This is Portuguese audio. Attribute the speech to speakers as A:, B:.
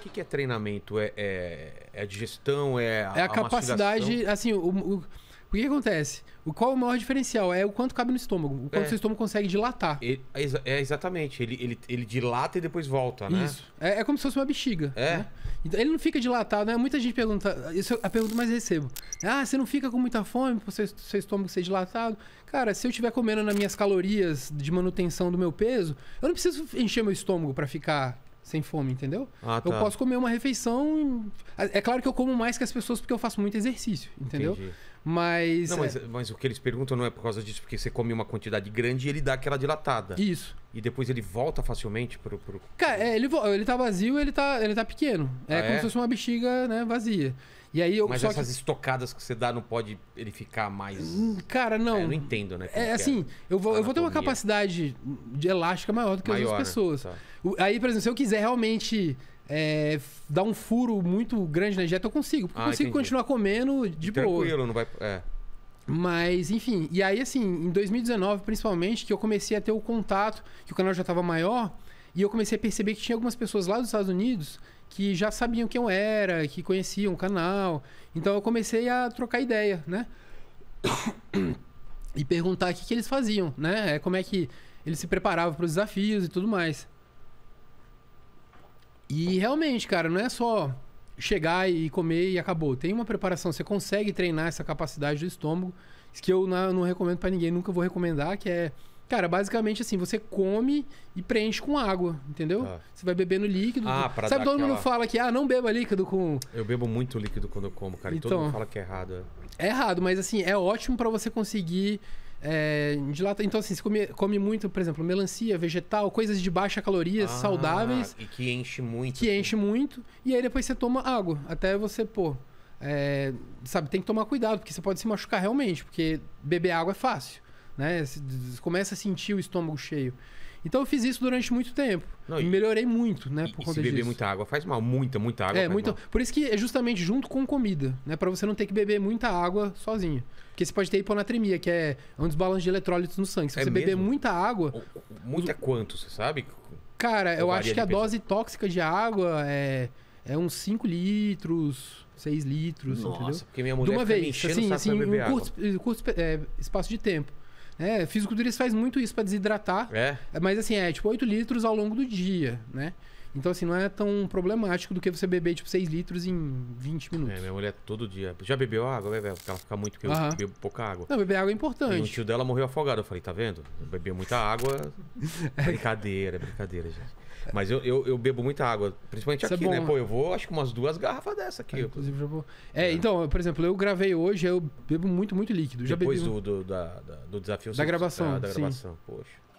A: que, que é treinamento? É, é, é É a, é a capacidade.
B: assim, o, o, o que, acontece? O, qual é o maior diferencial? É o quanto cabe no estômago. O quanto é. seu
A: estômago consegue dilatar. Ele, é, é, exatamente. Ele, ele,
B: ele dilata e depois volta, né? Isso. É, é como se fosse uma bexiga. É. Né? Então, ele não fica dilatado, né? Muita gente pergunta. Isso é a pergunta mais recebo. Ah, você não fica com muita fome pro seu, seu estômago ser dilatado? Cara, se eu estiver comendo nas minhas calorias de manutenção do meu peso, eu não preciso encher meu estômago para ficar sem fome, entendeu? Ah, tá. Eu posso comer uma refeição. É, é claro que eu como mais que as pessoas porque eu faço muito exercício, entendeu? Entendi. Mas, não, é mas,
A: é... mas, o que eles perguntam não é por causa disso, porque você come uma quantidade grande e ele dá aquela dilatada. Isso. E depois ele volta facilmente pro. pro...
B: Cara, é, ele, ele tá vazio ele tá, ele tá pequeno. É ah, como é? se fosse uma bexiga né, vazia. E aí eu, Mas essas que...
A: estocadas que você dá não pode ele ficar mais. Hum,
B: cara, não. É, eu não
A: entendo, né? É, é assim,
B: eu vou, eu vou ter uma capacidade de elástica maior do que maior, as outras pessoas. Tá. Aí, por exemplo, se eu quiser realmente é, dar um furo muito grande na dieta, eu consigo. Porque ah, eu consigo entendi. continuar comendo de e boa. Tranquilo, não vai. É. Mas, enfim, e aí, assim, em 2019, principalmente, que eu comecei a ter o contato, que o canal já estava maior, e eu comecei a perceber que tinha algumas pessoas lá dos Estados Unidos que já sabiam quem eu era, que conheciam o canal. Então eu comecei a trocar ideia, né? E perguntar o que, que eles faziam, né? É, como é que eles se preparavam para os desafios e tudo mais. E realmente, cara, não é só chegar e comer e acabou. Tem uma preparação, você consegue treinar essa capacidade do estômago, que eu não recomendo para ninguém, nunca vou recomendar, que é Cara, basicamente assim, você come e preenche com água, entendeu? Tá. Você vai bebendo líquido. Ah, pra Sabe, todo aquela... mundo fala que, ah, não beba líquido com.
A: Eu bebo muito líquido quando eu como, cara. Então, e todo então. mundo fala que é errado.
B: É, é errado, mas assim, é ótimo para você conseguir. É, Então, assim, você come, come, muito, por exemplo, melancia, vegetal, coisas de baixa caloria, ah, saudáveis. E
A: que enche muito.
B: Que assim. enche muito. E aí depois você toma água. Até você, pô. É, sabe, tem que tomar cuidado, porque você pode se machucar realmente, porque beber água é fácil né? Começa a sentir o estômago cheio. Então eu fiz isso durante muito tempo. Não, e, melhorei muito, né? E, por e se beber disso. muita
A: água faz mal, muita, muita água. É, muito. Mal.
B: Por isso que é justamente junto com comida, né? Para você não ter que beber muita água sozinho. Porque você pode ter hiponatremia, que é, é um desbalance de eletrólitos no sangue. Se é você mesmo? beber muita água. Muita
A: quanto, você sabe?
B: Cara, eu, acho que a dose tóxica de água é, é uns 5 litros. 6 litros, Nossa, entendeu? Porque minha mulher de uma vez, assim, assim, em um curto, eh, curto é, espaço de tempo. É, fisiculturista faz muito isso para desidratar. É? é. Mas assim, é tipo 8 litros ao longo do dia, né? Então, assim, não é tão problemático do que você beber, tipo, 6 litros em 20 é, minutos.
A: É, minha mulher todo dia. Já bebeu água, bebe, porque ela fica muito, porque Aham. eu bebo pouca água. Não, beber água é importante. E o tio dela morreu afogado. Eu falei, tá vendo? Bebeu muita água. brincadeira, brincadeira, gente. É. Mas eu, eu, eu, bebo muita água, principalmente Isso é aqui, é bom, né? Pô, é. eu vou, acho que umas duas garrafas dessa
B: aqui. É, inclusive, eu vou... é, é, então, por exemplo, eu gravei hoje, eu bebo muito, muito líquido. Depois já bebi...
A: do, do, da, da, do desafio... Da gravação, da, da gravação, sim. poxa.